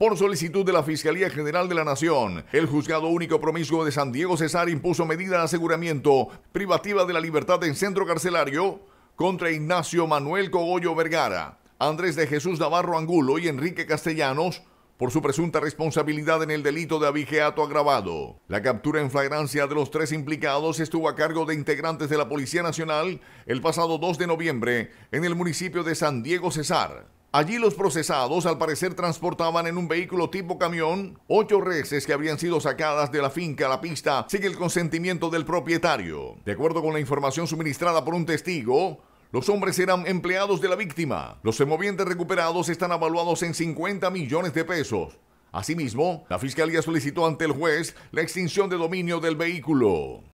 Por solicitud de la Fiscalía General de la Nación, el Juzgado Único Promiscuo de San Diego Cesar impuso medida de aseguramiento privativa de la libertad en centro carcelario contra Ignacio Manuel Cogollo Vergara, Andrés de Jesús Navarro Angulo y Enrique Castellanos por su presunta responsabilidad en el delito de abigeato agravado. La captura en flagrancia de los tres implicados estuvo a cargo de integrantes de la Policía Nacional el pasado 2 de noviembre en el municipio de San Diego Cesar. Allí los procesados al parecer transportaban en un vehículo tipo camión ocho reses que habrían sido sacadas de la finca a la pista sin el consentimiento del propietario. De acuerdo con la información suministrada por un testigo, los hombres eran empleados de la víctima. Los semovientes recuperados están avaluados en 50 millones de pesos. Asimismo, la fiscalía solicitó ante el juez la extinción de dominio del vehículo.